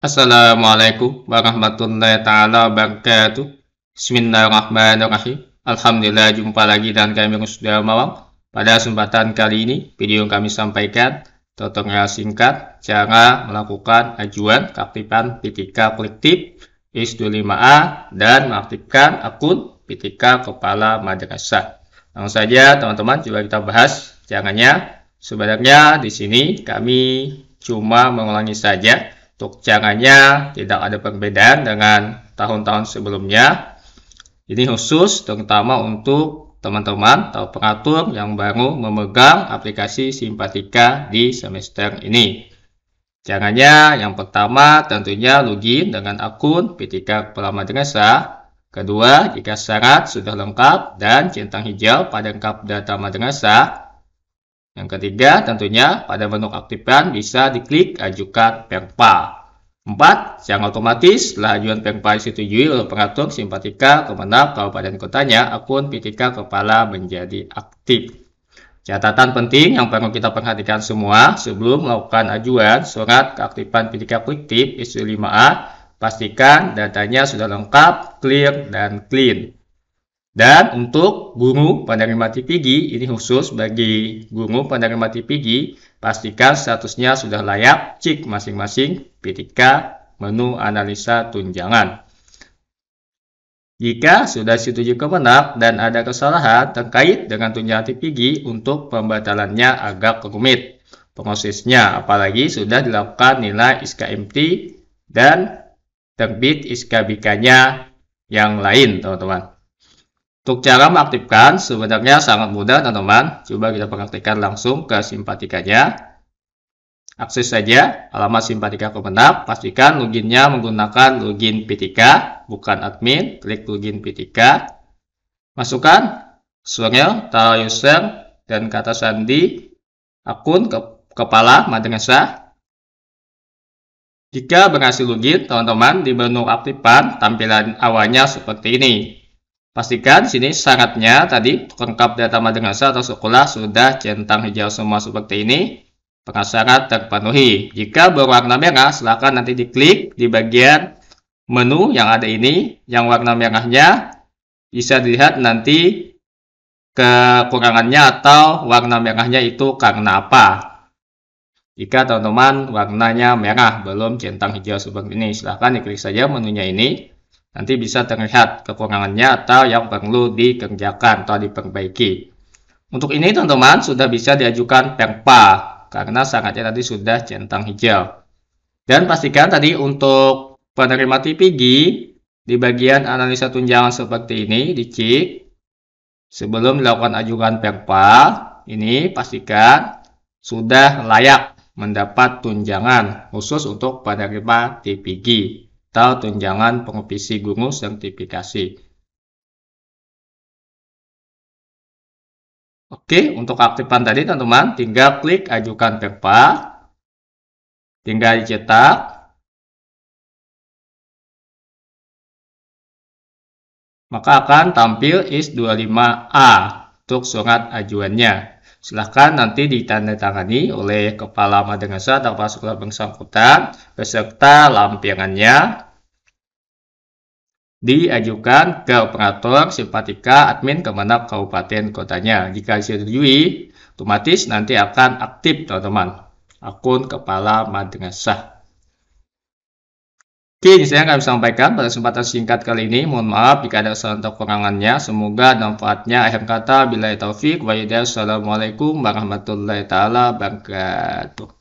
Assalamualaikum warahmatullahi taala wabarakatuh. Bismillahirrahmanirrahim. Alhamdulillah jumpa lagi dengan kami sudah Mawang. Pada kesempatan kali ini, video yang kami sampaikan tutorial singkat cara melakukan ajuan keaktifan PTK kolektif IS25A dan mengaktifkan akun PTK kepala madrasah. Langsung saja teman-teman coba kita bahas caranya. Sebenarnya di sini kami cuma mengulangi saja untuk jangannya tidak ada perbedaan dengan tahun-tahun sebelumnya. Ini khusus terutama untuk teman-teman atau pengatur yang baru memegang aplikasi Simpatika di semester ini. Jangannya yang pertama tentunya login dengan akun PTK Kepala Madrasah. Kedua, jika syarat sudah lengkap dan centang hijau pada lengkap data madrasah, yang ketiga, tentunya pada menu aktifkan bisa diklik ajukan perpa. Empat, yang otomatis setelah ajuan perpa disetujui oleh pengatur simpatika kemenang kabupaten kotanya, akun PTK kepala menjadi aktif. Catatan penting yang perlu kita perhatikan semua sebelum melakukan ajuan surat keaktifan PTK fiktif isu 5A, pastikan datanya sudah lengkap, clear, dan clean. Dan untuk guru penerima TPG, ini khusus bagi guru penerima TPG, pastikan statusnya sudah layak cek masing-masing PTK menu analisa tunjangan. Jika sudah setuju kemenang dan ada kesalahan terkait dengan tunjangan TPG untuk pembatalannya agak rumit prosesnya, apalagi sudah dilakukan nilai SKMT dan terbit SKBK-nya yang lain, teman-teman. Untuk cara mengaktifkan sebenarnya sangat mudah teman-teman. Coba kita praktikkan langsung ke simpatikanya. Akses saja alamat simpatika Kemenak. Pastikan loginnya menggunakan login PTK, bukan admin. Klik login PTK. Masukkan usernya, taro user, dan kata sandi akun ke kepala Madrasa. Jika berhasil login, teman-teman di menu aktifan tampilan awalnya seperti ini. Pastikan sini syaratnya tadi lengkap data madrasah atau sekolah sudah centang hijau semua seperti ini. pengasaran terpenuhi. Jika berwarna merah, silakan nanti diklik di bagian menu yang ada ini. Yang warna merahnya bisa dilihat nanti kekurangannya atau warna merahnya itu karena apa. Jika teman-teman warnanya merah, belum centang hijau seperti ini, silahkan diklik saja menunya ini. Nanti bisa terlihat kekurangannya atau yang perlu dikerjakan atau diperbaiki. Untuk ini teman-teman sudah bisa diajukan perpa karena sangatnya tadi sudah centang hijau. Dan pastikan tadi untuk penerima TPG di bagian analisa tunjangan seperti ini dicek Sebelum melakukan ajukan perpa, ini pastikan sudah layak mendapat tunjangan khusus untuk penerima TPG atau tunjangan pengevisi guru sertifikasi. Oke, untuk aktifan tadi teman-teman, tinggal klik ajukan perpa, tinggal dicetak, maka akan tampil IS 25A untuk surat ajuannya. Silahkan nanti ditandatangani oleh Kepala Madrasah atau Kepala Sekolah bersangkutan beserta lampirannya diajukan ke operator simpatika admin kemana kabupaten kotanya. Jika disetujui, otomatis nanti akan aktif teman-teman akun kepala madrasah. Oke, ini saya akan sampaikan pada kesempatan singkat kali ini. Mohon maaf jika ada kesalahan atau kekurangannya. Semoga manfaatnya. Akhir kata, bila taufik. Wa Assalamualaikum warahmatullahi taala wabarakatuh.